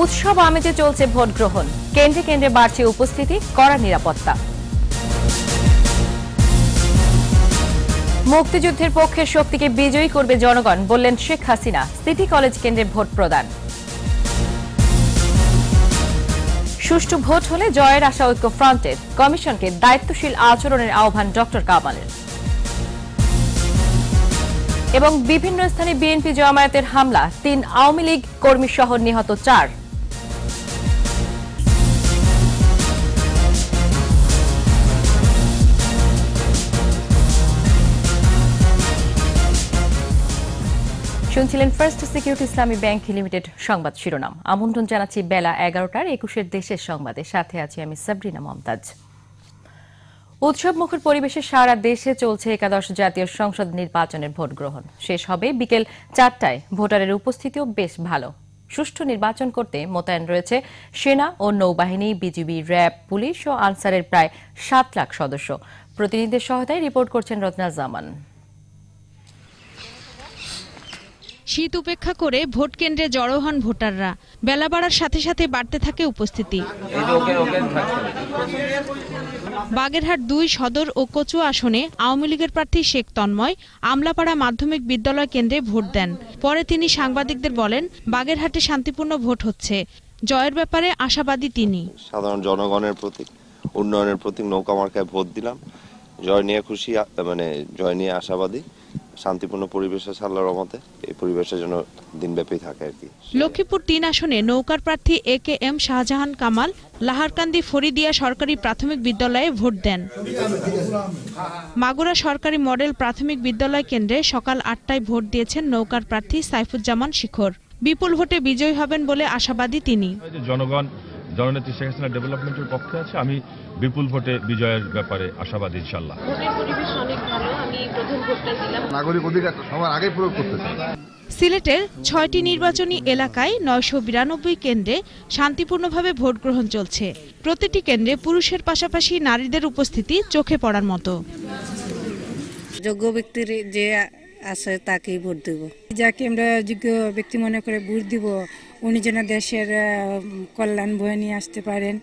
উৎসব আমেজে চলছে ভোট গ্রহণ কেন্দ্রে কেন্দ্রে বাড়ছে উপস্থিতি কড়া নিরাপত্তা মুক্তিযুদ্ধের পক্ষের শক্তিকে বিজয়ী করবে জনগণ বললেন শেখ হাসিনা সিটি কলেজ কেন্দ্রে ভোট প্রদান সুষ্ঠু ভোট হলে জয়ের আশা ঐক্য ফ্রন্টের কমিশনকে দায়িত্বশীল আচরণের আহ্বান ডক্টর কামালের এবং বিভিন্ন স্থানে বিএনপি জামায়াতের হামলা তিন আওয়ামী লীগ কর্মী সহ নিহত চার শুনছিলেন first security Islami bank limited সংবাদ শিরোনাম আমন্ত্রণ জানাচ্ছি বেলা এগারোটার একুশের দেশের সংবাদে সাথে আছি আমি সাবরিনা মমতাজ উৎসব মুখর পরিবেশে সারা দেশে চলছে একাদশ জাতীয় সংসদ নির্বাচনের ভোট গ্রহণ শেষ হবে বিকেল চারটায় ভোটারের উপস্থিতিও বেশ ভালো সুষ্ঠু নির্বাচন করতে মোতায়েন রয়েছে সেনা ও নৌবাহিনী বিজিবি র্যাব পুলিশ ও আনসারের প্রায় সাত লাখ সদস্য প্রতিনিধিদের সহায়তায় রিপোর্ট করছেন রত্না জামান শীত উপেক্ষা করে ভোট কেন্দ্রে জড়ো হন ভোটাররা বেলা বাড়ার সাথে সাথে বাড়তে থাকে উপস্থিতি বাগেরহাট দুই সদর ও কচু আসনে আওয়ামী লীগের প্রার্থী শেখ তন্ময় আমলাপাড়া মাধ্যমিক বিদ্যালয় কেন্দ্রে ভোট দেন পরে তিনি সাংবাদিকদের বলেন বাগেরহাটে শান্তিপূর্ণ ভোট হচ্ছে জয়ের ব্যাপারে আশাবাদী তিনি সাধারণ জনগণের প্রতি উন্নয়নের প্রতি নৌকা মার্কায় ভোট দিলাম জয় নিয়ে খুশি মানে জয় নিয়ে আশাবাদী শান্তিপূর্ণ পরিবেশে আল্লাহর রহমতে এই পরিবেশের জন্য দিনব্যাপী থাকে আর কি লক্ষ্মীপুর তিন আসনে নৌকার প্রার্থী A K M Shahjahan Kamal Laharkandi Faridia সরকারি প্রাথমিক বিদ্যালয়ে ভোট দেন মাগুরা সরকারি মডেল প্রাথমিক বিদ্যালয় কেন্দ্রে সকাল আটটায় ভোট দিয়েছেন নৌকার প্রার্থী সাইফুজ্জামান শিখর বিপুল ভোটে বিজয়ী হবেন বলে আশাবাদী তিনি জনগণ জননেত্রী শেখ হাসিনা ডেভেলপমেন্টের পক্ষে আছে আমি বিপুল ভোটে বিজয়ের ব্যাপারে আশাবাদী ইনশাল্লাহ নাগরিক অধিকার সবার আগে প্রয়োগ করতে সিলেটের ছয়টি নির্বাচনী এলাকায় নয়শো বিরানব্বই কেন্দ্রে শান্তিপূর্ণভাবে ভোট গ্রহণ চলছে প্রতিটি কেন্দ্রে পুরুষের পাশাপাশি নারীদের উপস্থিতি চোখে পড়ার মতো যোগ্য ব্যক্তির যে আছে তাকেই ভোট দিব যাকে আমরা যোগ্য ব্যক্তি মনে করে ভোট দিব উনি যেন দেশের কল্যাণ বয়ে নিয়ে আসতে পারেন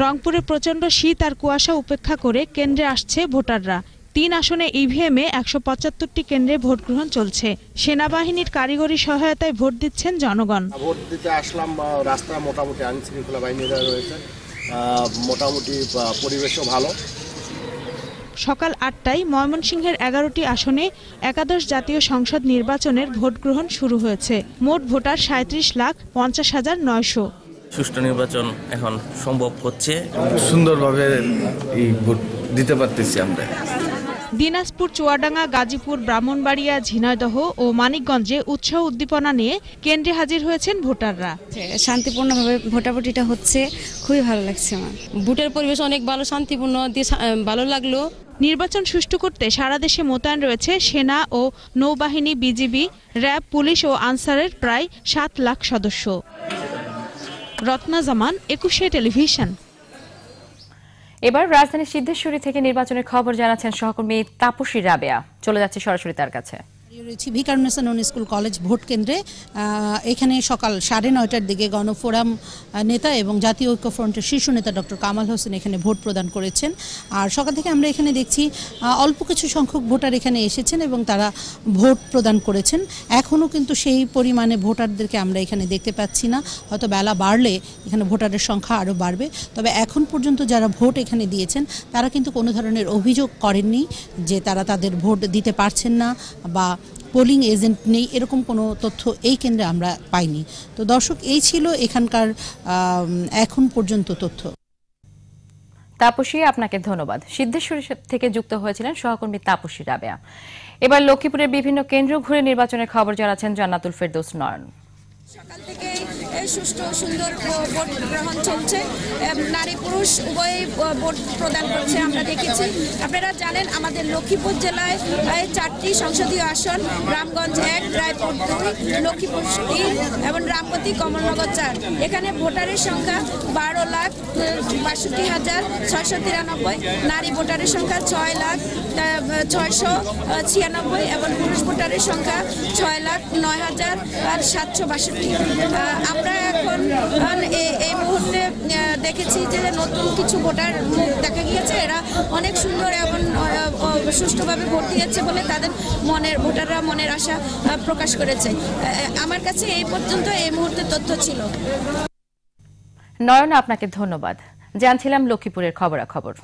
রংপুরে প্রচণ্ড শীত আর কুয়াশা উপেক্ষা করে কেন্দ্রে আসছে ভোটাররা তিন আসনে ইভিএমে e একশো পঁচাত্তরটি কেন্দ্রে ভোট গ্রহণ চলছে সেনাবাহিনীর কারিগরি সহায়তায় ভোট দিচ্ছেন জনগণ ভোট দিতে আসলাম রাস্তা মোটামুটি আইন শৃঙ্খলা বাহিনীরা রয়েছে মোটামুটি পরিবেশও ভালো সকাল আটটায় ময়মনসিংহের এগারোটি আসনে একাদশ জাতীয় সংসদ নির্বাচনের ভোট গ্রহণ শুরু হয়েছে মোট ভোটার সাঁত্রিশ লাখ পঞ্চাশ হাজার নয়শো সুষ্ঠু নির্বাচন এখন সম্ভব হচ্ছে সুন্দরভাবে এই ভোট দিতে পারতেছি আমরা দিনাজপুর চুয়াডাঙ্গা গাজীপুর ব্রাহ্মণবাড়িয়া ঝিনাইদহ ও মানিকগঞ্জে উৎসাহ উদ্দীপনা নিয়ে কেন্দ্রে হাজির হয়েছেন ভোটাররা শান্তিপূর্ণভাবে ভোটাভুটিটা হচ্ছে খুবই ভালো লাগছে আমার ভোটের পরিবেশ অনেক ভালো শান্তিপূর্ণ ভালো লাগলো নির্বাচন সুষ্ঠু করতে সারা দেশে মোতায়েন রয়েছে সেনা ও নৌবাহিনী বিজিবি র্যাব পুলিশ ও আনসারের প্রায় সাত লাখ সদস্য রত্না জামান একুশে টেলিভিশন এবার রাজধানী সিদ্ধেশ্বরী থেকে নির্বাচনের খবর জানাচ্ছেন সহকর্মী তাপসী রাবেয়া চলে যাচ্ছে সরাসরি তার কাছে রয়েছি ভিকারুন্নেসা নন স্কুল কলেজ ভোট কেন্দ্রে এখানে সকাল সাড়ে নয়টার দিকে গণফোরাম নেতা এবং জাতীয় ঐক্যফ্রন্টের শীর্ষ নেতা ডক্টর কামাল হোসেন এখানে ভোট প্রদান করেছেন আর সকাল থেকে আমরা এখানে দেখছি অল্প কিছু সংখ্যক ভোটার এখানে এসেছেন এবং তারা ভোট প্রদান করেছেন এখনও কিন্তু সেই পরিমাণে ভোটারদেরকে আমরা এখানে দেখতে পাচ্ছি না হয়তো বেলা বাড়লে এখানে ভোটারের সংখ্যা আরও বাড়বে তবে এখন পর্যন্ত যারা ভোট এখানে দিয়েছেন তারা কিন্তু কোনো ধরনের অভিযোগ করেননি যে তারা তাদের ভোট দিতে পারছেন না বা পোলিং এজেন্ট নেই এরকম কোনো তথ্য এই কেন্দ্রে আমরা পাইনি তো দর্শক এই ছিল এখানকার এখন পর্যন্ত তথ্য তাপসী আপনাকে ধন্যবাদ সিদ্ধেশ্বরী থেকে যুক্ত হয়েছিলেন সহকর্মী তাপসী রাবেয়া এবার লক্ষ্মীপুরের বিভিন্ন কেন্দ্র ঘুরে নির্বাচনের খবর জানাচ্ছেন জান্নাতুল ফেরদৌস নয়ন সকাল থেকে সুষ্ঠু সুন্দর ভোট গ্রহণ চলছে নারী পুরুষ উভয়ই ভোট প্রদান করছে আমরা দেখেছি আপনারা জানেন আমাদের লক্ষ্মীপুর জেলায় চারটি সংসদীয় আসন রামগঞ্জ এক রায়পুর দুই লক্ষ্মীপুর তিন এবং রামপতি কমলনগর চার এখানে ভোটারের সংখ্যা বারো লাখ বাষট্টি হাজার ছয়শো তিরানব্বই নারী ভোটারের সংখ্যা ছয় লাখ ছয়শো ছিয়ানব্বই এবং পুরুষ ভোটারের সংখ্যা ছয় লাখ নয় হাজার সাতশো বাষট্টি আমরা এখন এই মুহূর্তে দেখেছি যে নতুন কিছু ভোটার দেখা গিয়েছে এরা অনেক সুন্দর এবং সুষ্ঠুভাবে ভোট দিয়েছে বলে তাদের মনের ভোটাররা মনের আশা প্রকাশ করেছে আমার কাছে এই পর্যন্ত এই মুহূর্তে তথ্য ছিল নয়না আপনাকে ধন্যবাদ জানছিলাম লক্ষ্মীপুরের খবরাখবর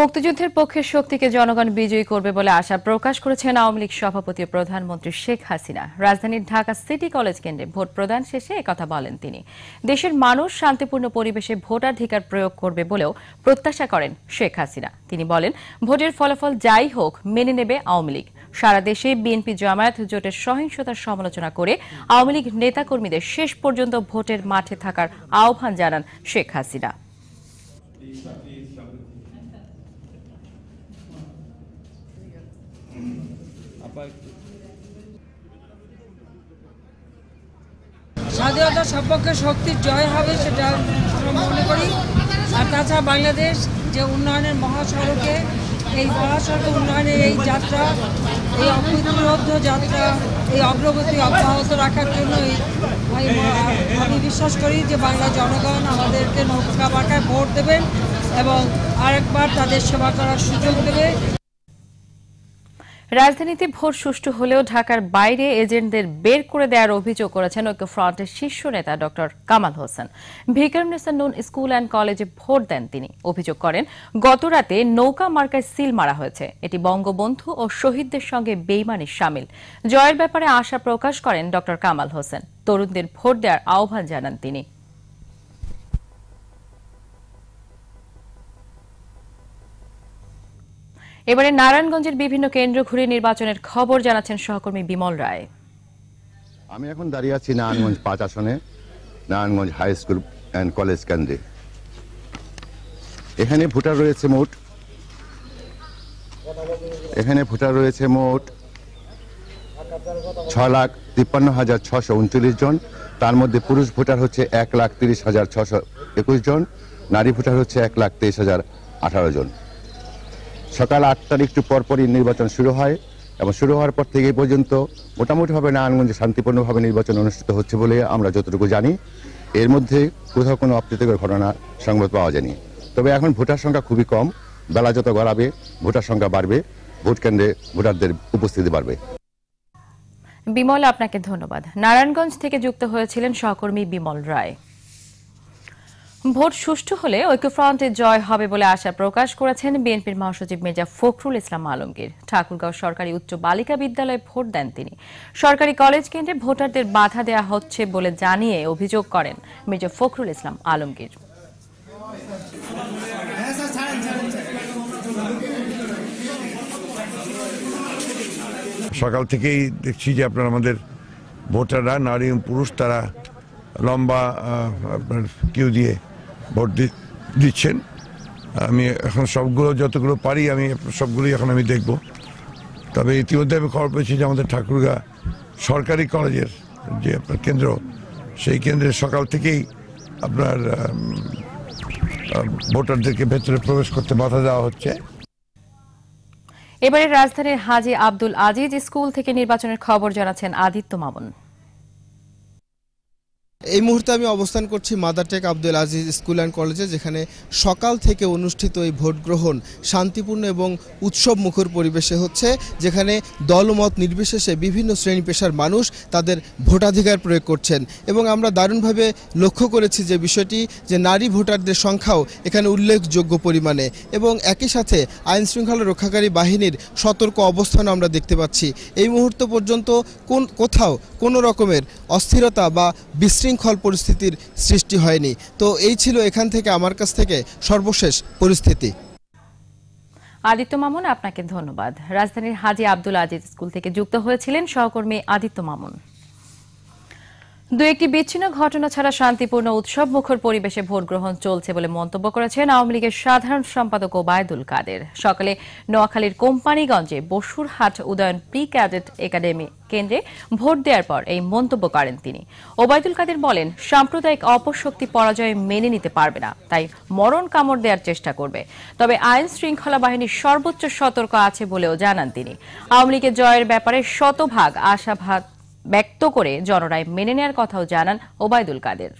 মুক্তিযুদ্ধের পক্ষে শক্তিকে জনগণ বিজয়ী করবে বলে আশা প্রকাশ করেছেন আওয়ামী লীগ সভাপতি ও প্রধানমন্ত্রী শেখ হাসিনা রাজধানীর ঢাকা সিটি কলেজ কেন্দ্রে ভোট প্রদান শেষে একথা বলেন তিনি দেশের মানুষ শান্তিপূর্ণ পরিবেশে ভোটাধিকার প্রয়োগ করবে বলেও প্রত্যাশা করেন শেখ হাসিনা তিনি বলেন ভোটের ফলাফল যাই হোক মেনে নেবে আওয়ামী লীগ সারা দেশে বিএনপি জামায়াত জোটের সহিংসতার সমালোচনা করে আওয়ামী লীগ নেতাকর্মীদের শেষ পর্যন্ত ভোটের মাঠে থাকার আহ্বান জানান শেখ হাসিনা স্বাধীনতা সম্পর্কে শক্তির জয় হবে সেটা মনে করি আর তাছাড়া বাংলাদেশ যে উন্নয়নের মহাসড়কে এই মহাসড়ক উন্নয়নের এই যাত্রা এই অপ্রতিরোধ যাত্রা এই অগ্রগতি অব্যাহত রাখার জন্য আমি বিশ্বাস করি যে বাংলা জনগণ আমাদেরকে নৌকা বাঁকায় ভোট দেবেন এবং আরেকবার তাদের সেবা করার সুযোগ দেবে রাজধানীতে ভোট সুষ্ঠু হলেও ঢাকার বাইরে এজেন্টদের বের করে দেওয়ার অভিযোগ করেছেন ঐক্য ফ্রন্টের শীর্ষ নেতা ড কামাল হোসেন ভিকারুন্নেসান নুন স্কুল অ্যান্ড কলেজে ভোট দেন তিনি অভিযোগ করেন গতরাতে নৌকা মার্কায় সিল মারা হয়েছে এটি বঙ্গবন্ধু ও শহীদদের সঙ্গে বেইমানির সামিল জয়ের ব্যাপারে আশা প্রকাশ করেন ড কামাল হোসেন তরুণদের ভোট দেওয়ার আহ্বান জানান তিনি এবারে নারায়ণগঞ্জের বিভিন্ন কেন্দ্র ঘুরে নির্বাচনের খবর জানাচ্ছেন সহকর্মী বিমল রায় আমি এখন দাঁড়িয়ে আছি নারায়ণগঞ্জ পাঁচ আসনে Narayanganj high school and college কেন্দ্রে এখানে ভোটার রয়েছে মোট এখানে ভোটার রয়েছে মোট ছ লাখ তিপ্পান্ন হাজার ছশো উনচল্লিশ জন তার মধ্যে পুরুষ ভোটার হচ্ছে এক লাখ তিরিশ হাজার ছশো একুশ জন নারী ভোটার হচ্ছে এক লাখ তেইশ হাজার আঠারো জন সকাল আটটার একটু পরপরই নির্বাচন শুরু হয় এবং শুরু হওয়ার পর থেকে পর্যন্ত মোটামুটিভাবে নারায়ণগঞ্জে শান্তিপূর্ণভাবে নির্বাচন অনুষ্ঠিত হচ্ছে বলে আমরা যতটুকু জানি এর মধ্যে কোথাও কোনো অপ্রীতিকর ঘটনা সংবাদ পাওয়া যায়নি তবে এখন ভোটার সংখ্যা খুবই কম বেলা যত গড়াবে ভোটার সংখ্যা বাড়বে ভোট কেন্দ্রে ভোটারদের উপস্থিতি বাড়বে বিমল আপনাকে ধন্যবাদ নারায়ণগঞ্জ থেকে যুক্ত হয়েছিলেন সহকর্মী বিমল রায় ভোট সুষ্ঠু হলে ঐক্যফ্রন্টের জয় হবে বলে আশা প্রকাশ করেছেন বিএনপির মহাসচিব মির্জা ফখরুল ইসলাম আলমগীর ঠাকুরগাঁও সরকারি উচ্চ বালিকা বিদ্যালয়ে ভোট দেন তিনি সরকারি কলেজ কেন্দ্রে ভোটারদের বাধা দেয়া হচ্ছে বলে জানিয়ে অভিযোগ করেন মির্জা ফখরুল ইসলাম আলমগীর সকাল থেকেই দেখছি যে আপনার আমাদের ভোটাররা নারী পুরুষ তারা লম্বা আপনার কিউ দিয়ে ভোট দিচ্ছেন আমি এখন সবগুলো যতগুলো পারি আমি সবগুলোই এখন আমি দেখব তবে ইতিমধ্যে আমি খবর পেয়েছি যে আমাদের ঠাকুরগা সরকারি কলেজের যে আপনার কেন্দ্র সেই কেন্দ্রে সকাল থেকেই আপনার ভোটারদেরকে ভেতরে প্রবেশ করতে বাধা দেওয়া হচ্ছে এবারে রাজধানীর হাজি আব্দুল আজিজ স্কুল থেকে নির্বাচনের খবর জানাচ্ছেন আদিত্য মামুন এই মুহূর্তে আমি অবস্থান করছি মাদারটেক আব্দুল আজিজ স্কুল অ্যান্ড কলেজে যেখানে সকাল থেকে অনুষ্ঠিত এই ভোট গ্রহণ শান্তিপূর্ণ এবং উৎসব মুখর পরিবেশে হচ্ছে যেখানে দলমত নির্বিশেষে বিভিন্ন শ্রেণী পেশার মানুষ তাদের ভোটাধিকার প্রয়োগ করছেন এবং আমরা দারুণভাবে লক্ষ্য করেছি যে বিষয়টি যে নারী ভোটারদের সংখ্যাও এখানে উল্লেখযোগ্য পরিমাণে এবং একই সাথে আইন শৃঙ্খলা রক্ষাকারী বাহিনীর সতর্ক অবস্থান আমরা দেখতে পাচ্ছি এই মুহূর্ত পর্যন্ত কোন কোথাও কোনো রকমের অস্থিরতা বা বিশৃঙ্খল পরিস্থিতির সৃষ্টি হয়নি তো এই ছিল এখান থেকে আমার কাছ থেকে সর্বশেষ পরিস্থিতি আদিত্য মামুন আপনাকে ধন্যবাদ রাজধানীর হাজি আব্দুল আজিজ স্কুল থেকে যুক্ত হয়েছিলেন সহকর্মী আদিত্য মামুন দু একটি বিচ্ছিন্ন ঘটনা ছাড়া শান্তিপূর্ণ উৎসব মুখর পরিবেশে ভোট গ্রহণ চলছে বলে মন্তব্য করেছেন আওয়ামী লীগের সাধারণ সম্পাদক ওবায়দুল কাদের সকালে নোয়াখালীর কোম্পানিগঞ্জে Basurhat Udayan pre cadet academy কেন্দ্রে ভোট দেওয়ার পর এই মন্তব্য করেন তিনি ওবায়দুল কাদের বলেন সাম্প্রদায়িক অপশক্তি পরাজয় মেনে নিতে পারবে না তাই মরণ কামড় দেওয়ার চেষ্টা করবে তবে আইন শৃঙ্খলা বাহিনীর সর্বোচ্চ সতর্ক আছে বলেও জানান তিনি আওয়ামী লীগের জয়ের ব্যাপারে শতভাগ আশাভাগ ব্যক্ত করে জনরায় মেনে নেয়ার কথাও জানান ওবায়দুল কাদের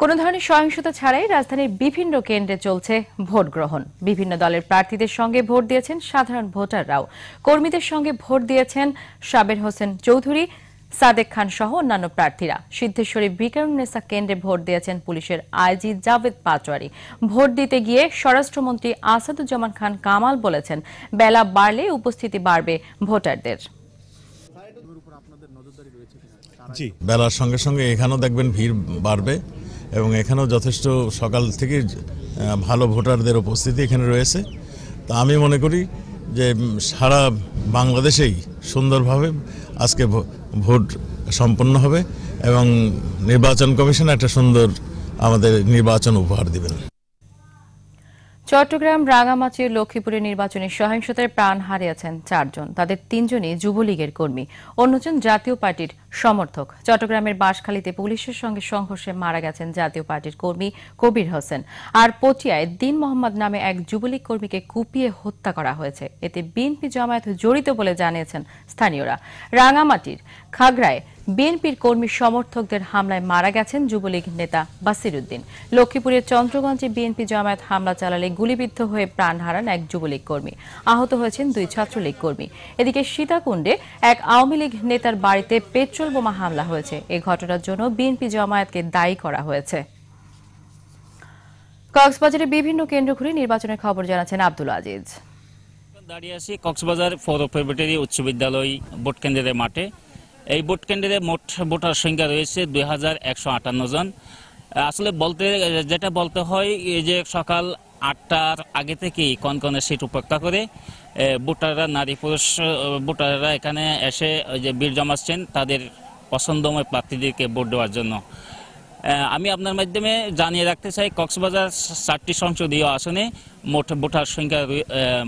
কোনো ধরনের সহিংসতা ছাড়াই রাজধানীর বিভিন্ন কেন্দ্রে চলছে ভোট গ্রহণ বিভিন্ন দলের প্রার্থীদের সঙ্গে ভোট দিয়েছেন সাধারণ ভোটাররাও কর্মীদের সঙ্গে ভোট দিয়েছেন সাবের হোসেন চৌধুরী সাদেক খান সহ অন্যান্য প্রার্থীরা সিদ্ধেশ্বরী বিক্রমনেসা কেন্দ্রে ভোট দিয়েছেন পুলিশের আইজি জাভেদ পাচোয়ারি ভোট দিতে গিয়ে স্বরাষ্ট্রমন্ত্রী আসাদুজ্জামান খান কামাল বলেছেন বেলা বাড়লে উপস্থিতি বাড়বে ভোটারদের বেলার সঙ্গে সঙ্গে এখানেও দেখবেন ভিড় বাড়বে এবং এখানেও যথেষ্ট সকাল থেকে ভালো ভোটারদের উপস্থিতি এখানে রয়েছে তা আমি মনে করি যে সারা বাংলাদেশেই সুন্দরভাবে আজকে ভোট সম্পন্ন হবে এবং নির্বাচন কমিশন একটা সুন্দর আমাদের নির্বাচন উপহার দেবেন চট্টগ্রাম রাঙামাচির লক্ষ্মীপুরে নির্বাচনে সহিংসতায় প্রাণ হারিয়েছেন চারজন তাদের তিনজনই যুবলীগের কর্মী অন্যজন জাতীয় পার্টির সমর্থক চট্টগ্রামের বাঁশখালীতে পুলিশের সঙ্গে সংঘর্ষে মারা গেছেন জাতীয় পার্টির কর্মী কবির হোসেন আর পটিয়ায় দিন মোহাম্মদ নামে এক যুবলীগ কর্মীকে কুপিয়ে হত্যা করা হয়েছে এতে বিএনপি জামায়াত জড়িত বলে জানিয়েছেন স্থানীয়রা রাঙামাটির খাগড়ায় বিএনপির কর্মী সমর্থকদের হামলায় মারা গেছেন যুবলীগ নেতা বাসির উদ্দিন লক্ষ্মীপুরের চন্দ্রগঞ্জে বিএনপি জামায়াত হামলা চালালে গুলিবিদ্ধ হয়ে প্রাণ হারান এক যুবলীগ কর্মী আহত হয়েছেন দুই ছাত্রলীগ কর্মী এদিকে সীতাকুণ্ডে এক আওয়ামী লীগ নেতার বাড়িতে পেট্রো কৌশল বোমা হামলা হয়েছে এই ঘটনার জন্য বিএনপি জামায়াতকে দায়ী করা হয়েছে কক্সবাজারে বিভিন্ন কেন্দ্র ঘুরে নির্বাচনের খবর জানাচ্ছেন আব্দুল আজিজ দাঁড়িয়ে আছি কক্সবাজার ফোর ফেব্রুয়ারি উচ্চ বিদ্যালয় ভোট কেন্দ্রের মাঠে এই ভোট কেন্দ্রে মোট ভোটার সংখ্যা রয়েছে দুই জন আসলে বলতে যেটা বলতে হয় যে সকাল আটটার আগে থেকেই কনকনে সিট উপেক্ষা করে ভোটাররা নারী পুরুষ ভোটাররা এখানে এসে যে বীর জমাচ্ছেন তাদের পছন্দময় প্রার্থীদেরকে ভোট দেওয়ার জন্য আমি আপনার মাধ্যমে জানিয়ে রাখতে চাই কক্সবাজার চারটি সংসদীয় আসনে মোট ভোটার সংখ্যা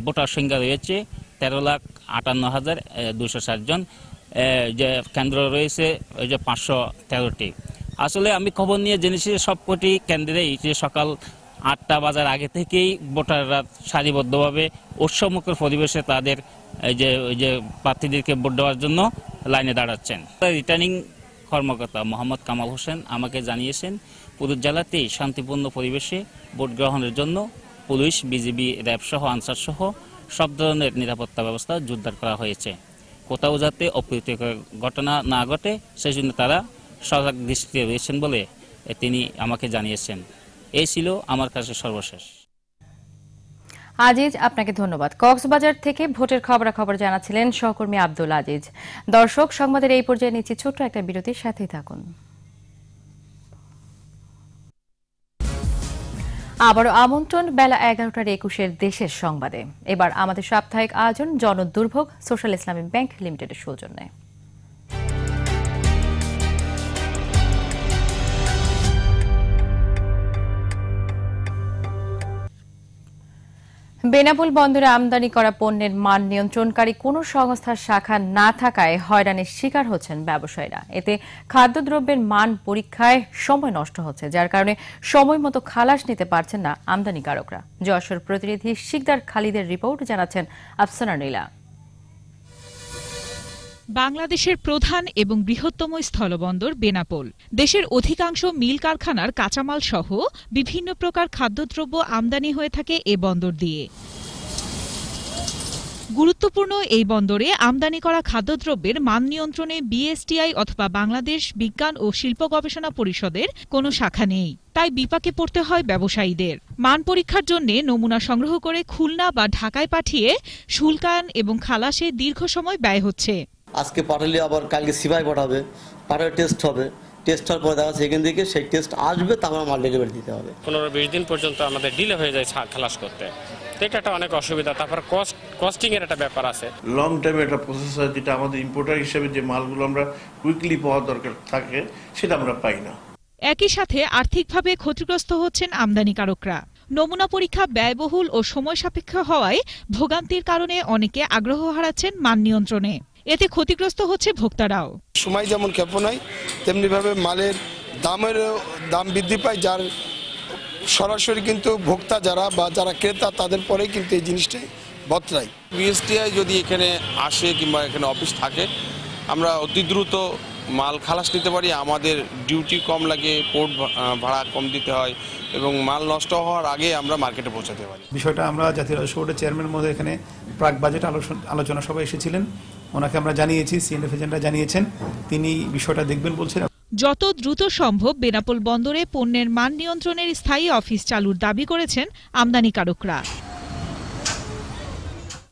ভোটার সংখ্যা রয়েছে তেরো লাখ আটান্ন হাজার দুশো ষাটজন যে কেন্দ্র রয়েছে ওই যে পাঁচশো তেরোটি আসলে আমি খবর নিয়ে জেনেছি সবকটি কেন্দ্রেই যে সকাল আটটা বাজার আগে থেকেই ভোটাররা সারিবদ্ধভাবে উৎসমুখের পরিবেশে তাদের এই যে ওই যে প্রার্থীদেরকে ভোট দেওয়ার জন্য লাইনে দাঁড়াচ্ছেন রিটার্নিং কর্মকর্তা মোহাম্মদ কামাল হোসেন আমাকে জানিয়েছেন পুরুষ জেলাতেই শান্তিপূর্ণ পরিবেশে ভোট গ্রহণের জন্য পুলিশ বিজিবি র্যাব সহ আনসার সহ সব ধরনের নিরাপত্তা ব্যবস্থা জোরদার করা হয়েছে কোথাও যাতে অপ্রীতিকর ঘটনা না ঘটে সেই জন্য তারা সজাগ দৃষ্টিতে রয়েছেন বলে তিনি আমাকে জানিয়েছেন এই ছিল আমার কাছে সর্বশেষ আজিজ আপনাকে ধন্যবাদ কক্সবাজার থেকে ভোটের খবরাখবর জানাচ্ছিলেন সহকর্মী আব্দুল আজিজ দর্শক সংবাদের এই পর্যায়ে নিচ্ছি ছোট্ট একটা বিরতির সাথেই থাকুন আবারও আমন্ত্রণ বেলা এগারোটার একুশের দেশের সংবাদে এবার আমাদের সাপ্তাহিক আয়োজন জনদুর্ভোগ সোশ্যাল ইসলামী ব্যাংক লিমিটেডের সৌজন্যে বেনাপুল বন্দরে আমদানি করা পণ্যের মান নিয়ন্ত্রণকারী কোনো সংস্থার শাখা না থাকায় হয়রানির শিকার হচ্ছেন ব্যবসায়ীরা এতে খাদ্যদ্রব্যের মান পরীক্ষায় সময় নষ্ট হচ্ছে যার কারণে সময় মতো খালাস নিতে পারছেন না আমদানিকারকরা যশোর প্রতিনিধি শিকদার খালিদের রিপোর্ট জানাচ্ছেন আফসানা নীলা বাংলাদেশের প্রধান এবং বৃহত্তম স্থলবন্দর বেনাপোল দেশের অধিকাংশ মিল কারখানার কাঁচামাল সহ বিভিন্ন প্রকার খাদ্যদ্রব্য আমদানি হয়ে থাকে এ বন্দর দিয়ে গুরুত্বপূর্ণ এই বন্দরে আমদানি করা খাদ্যদ্রব্যের মান নিয়ন্ত্রণে বিএসটিআই অথবা বাংলাদেশ বিজ্ঞান ও শিল্প গবেষণা পরিষদের কোনো শাখা নেই তাই বিপাকে পড়তে হয় ব্যবসায়ীদের মান পরীক্ষার জন্য নমুনা সংগ্রহ করে খুলনা বা ঢাকায় পাঠিয়ে শুল্কায়ন এবং খালাসে দীর্ঘ সময় ব্যয় হচ্ছে আজকে পাঠালে আবার কালকে সিবাই পাঠাবে পাঠালে টেস্ট হবে টেস্ট হওয়ার পরে দেখা সেখান থেকে সেই টেস্ট আসবে তারপর মাল ডেলিভারি দিতে হবে পনেরো বিশ দিন পর্যন্ত আমাদের ডিলে হয়ে যায় খালাস করতে এটা একটা অনেক অসুবিধা তারপর কস্ট কস্টিং এর একটা ব্যাপার আছে লং টাইম একটা প্রসেস হয় যেটা আমাদের ইম্পোর্টার হিসেবে যে মালগুলো আমরা কুইকলি পাওয়া দরকার থাকে সেটা আমরা পাই না একই সাথে আর্থিকভাবে ক্ষতিগ্রস্ত হচ্ছেন আমদানিকারকরা নমুনা পরীক্ষা ব্যয়বহুল ও সময় সাপেক্ষ হওয়ায় ভোগান্তির কারণে অনেকে আগ্রহ হারাচ্ছেন মান নিয়ন্ত্রণে এতে ক্ষতিগ্রস্ত হচ্ছে ভোক্তারাও সময় যেমন ক্ষেপণ তেমনি তেমনিভাবে মালের দামের দাম বৃদ্ধি পায় যার সরাসরি কিন্তু ভোক্তা যারা বা যারা ক্রেতা তাদের পরেই কিন্তু এই জিনিসটাই বতরাই বিএসটিআই যদি এখানে আসে কিংবা এখানে অফিস থাকে আমরা অতি দ্রুত মাল খালাস নিতে পারি আমাদের ডিউটি কম লাগে পোর্ট ভাড়া কম দিতে হয় এবং মাল নষ্ট হওয়ার আগে আমরা মার্কেটে পৌঁছাতে পারি বিষয়টা আমরা জাতীয় রাজস্ব বোর্ডের চেয়ারম্যান মধ্যে এখানে প্রাক বাজেট আলোচনা সভায় এসেছিলেন ওনাকে আমরা জানিয়েছি সিএনএফ এজেন্টরা জানিয়েছেন তিনি বিষয়টা দেখবেন বলছেন যত দ্রুত সম্ভব বেনাপোল বন্দরে পণ্যের মান নিয়ন্ত্রণের স্থায়ী অফিস চালুর দাবি করেছেন আমদানিকারকরা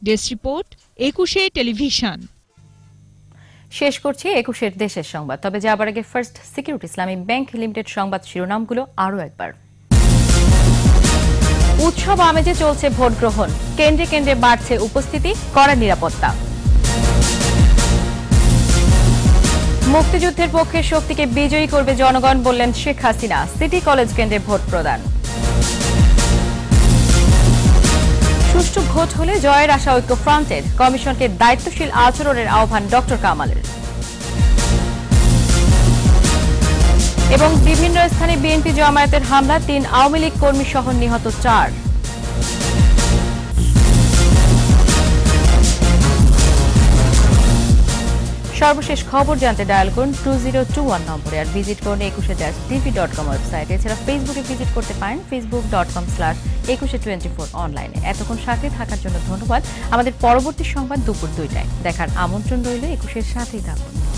ডেস্ক রিপোর্ট একুশে টেলিভিশন শেষ করছি একুশের দেশের সংবাদ তবে যাবার আগে first security Islami bank limited সংবাদ শিরোনামগুলো আরও একবার উৎসব আমেজে চলছে ভোট গ্রহণ কেন্দ্রে কেন্দ্রে বাড়ছে উপস্থিতি কড়া নিরাপত্তা মুক্তিযুদ্ধের পক্ষে শক্তিকে বিজয়ী করবে জনগণ বললেন শেখ হাসিনা সিটি কলেজ কেন্দ্রে ভোট প্রদান সুষ্ঠু ভোট হলে জয়ের আশা ঐক্য ফ্রন্টের কমিশনকে দায়িত্বশীল আচরণের আহ্বান ডক্টর কামালের এবং বিভিন্ন স্থানে বিএনপি জমায়েতের হামলা তিন আওয়ামী লীগ কর্মী সহ নিহত চার সর্বশেষ খবর জানতে ডায়াল করুন টু জিরো টু ওয়ান নম্বরে আর ভিজিট করুন Ekushey dash TV dot com website এছাড়া ফেসবুকে ভিজিট করতে পারেন Facebook dot com slash Ekushey twenty four অনলাইনে এতক্ষণ সাথে থাকার জন্য ধন্যবাদ আমাদের পরবর্তী সংবাদ দুপুর দুইটায় দেখার আমন্ত্রণ রইল একুশের সাথেই থাকুন